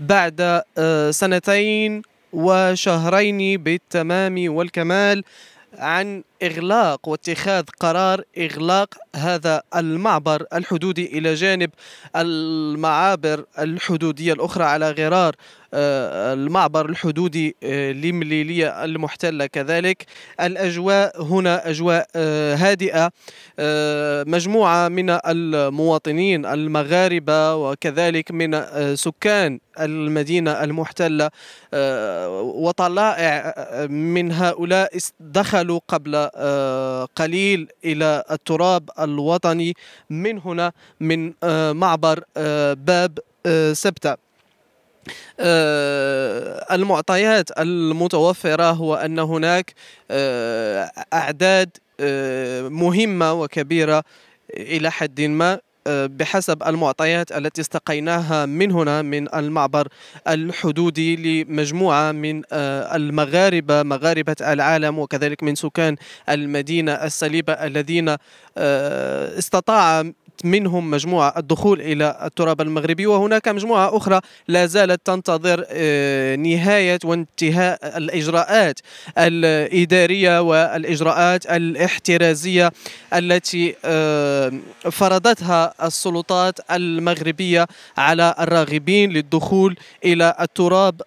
بعد آه، سنتين وشهرين بالتمام والكمال عن إغلاق واتخاذ قرار إغلاق هذا المعبر الحدودي إلى جانب المعابر الحدودية الأخرى على غرار آه، المعبر الحدودي آه، لمليلية المحتلة كذلك الأجواء هنا أجواء آه، هادئة مجموعة من المواطنين المغاربة وكذلك من سكان المدينة المحتلة آه، وطلائع آه، من هؤلاء دخلوا قبل آه، قليل إلى التراب الوطني من هنا من معبر باب سبته المعطيات المتوفرة هو أن هناك أعداد مهمة وكبيرة إلى حد ما بحسب المعطيات التي استقيناها من هنا من المعبر الحدودي لمجموعة من آه، المغاربة مغاربة العالم وكذلك من سكان المدينة السليبة الذين آه، استطاع منهم مجموعة الدخول إلى التراب المغربي وهناك مجموعة أخرى لا زالت تنتظر آه، نهاية وانتهاء الإجراءات الإدارية والإجراءات الاحترازية التي آه، فرضتها السلطات المغربية على الراغبين للدخول إلى التراب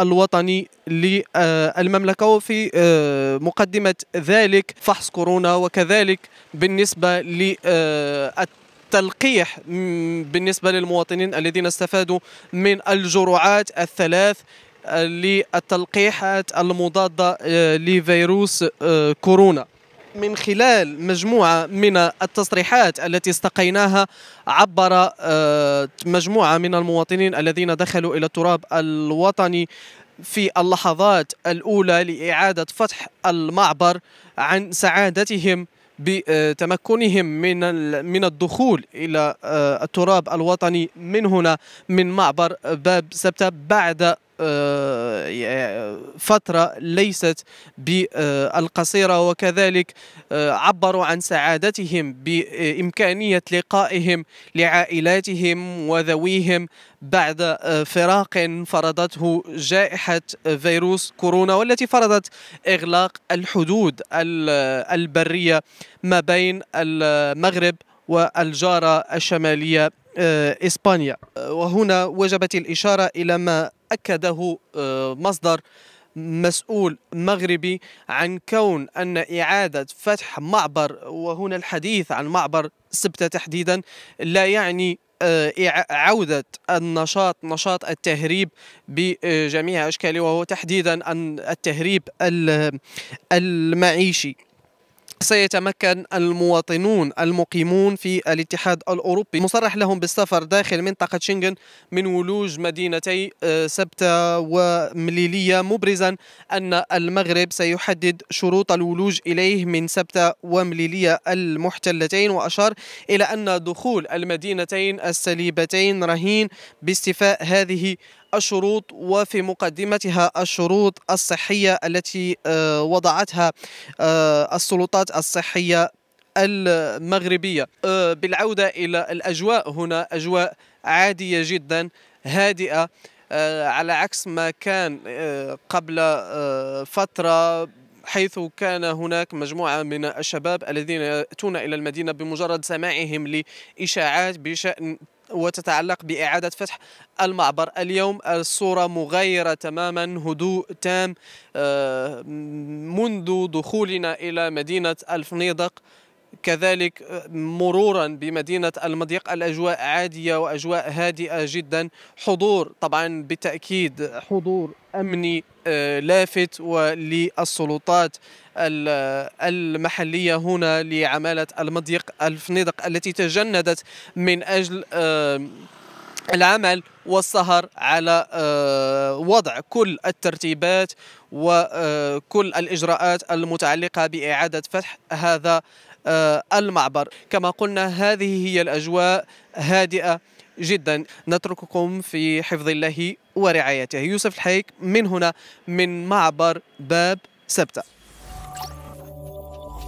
الوطني للمملكة وفي آه، مقدمة ذلك فحص كورونا وكذلك بالنسبة للتعليم التلقيح بالنسبة للمواطنين الذين استفادوا من الجرعات الثلاث آه، للتلقيحات المضادة آه، لفيروس آه، كورونا من خلال مجموعة من التصريحات التي استقيناها عبر مجموعة من المواطنين الذين دخلوا إلى التراب الوطني في اللحظات الأولى لإعادة فتح المعبر عن سعادتهم بتمكنهم من من الدخول الى آه، التراب الوطني من هنا من معبر باب سبته بعد آه، فترة ليست بالقصيرة وكذلك آه، عبروا عن سعادتهم بإمكانية لقائهم لعائلاتهم وذويهم بعد آه، فراق فرضته جائحة فيروس كورونا والتي فرضت إغلاق الحدود البرية ما بين المغرب والجارة الشمالية إسبانيا وهنا وجبت الإشارة إلى ما أكده آه، مصدر مسؤول مغربي عن كون أن إعادة فتح معبر وهنا الحديث عن معبر سبتة تحديدا لا يعني آه، عودة النشاط نشاط التهريب بجميع أشكاله وهو تحديدا التهريب المعيشي سيتمكن المواطنون المقيمون في الاتحاد الأوروبي مصرح لهم بالسفر داخل منطقة شنغن من ولوج مدينتي آه، سبتة ومليلية مبرزا أن المغرب سيحدد شروط الولوج إليه من سبتة ومليلية المحتلتين وأشار إلى أن دخول المدينتين السليبتين رهين باستيفاء هذه الشروط وفي مقدمتها الشروط الصحية التي آه، وضعتها آه، السلطات الصحية المغربية آه، بالعودة إلى الأجواء هنا أجواء عادية جدا هادئة على عكس ما كان قبل فترة حيث كان هناك مجموعة من الشباب الذين يأتون إلى المدينة بمجرد سماعهم لإشاعات بشأن وتتعلق بإعادة فتح المعبر اليوم الصورة مغايرة تماما هدوء تام آه، منذ دخولنا إلى مدينة الفنيدق كذلك آه، مرورا بمدينة المضيق الأجواء عادية وأجواء هادئة جدا حضور طبعا بالتأكيد حضور أمني آه، لافت وللسلطات المحلية هنا لعمالة المضيق الفندق التي تجندت من أجل آه، العمل والسهر على وضع كل الترتيبات وكل الإجراءات المتعلقة بإعادة فتح هذا آه، المعبر كما قلنا هذه هي الأجواء هادئة جدا نترككم في حفظ الله ورعايته يوسف الحيك من هنا من معبر باب سبتة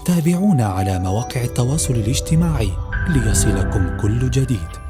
تابعونا على مواقع التواصل الاجتماعي ليصلكم كل جديد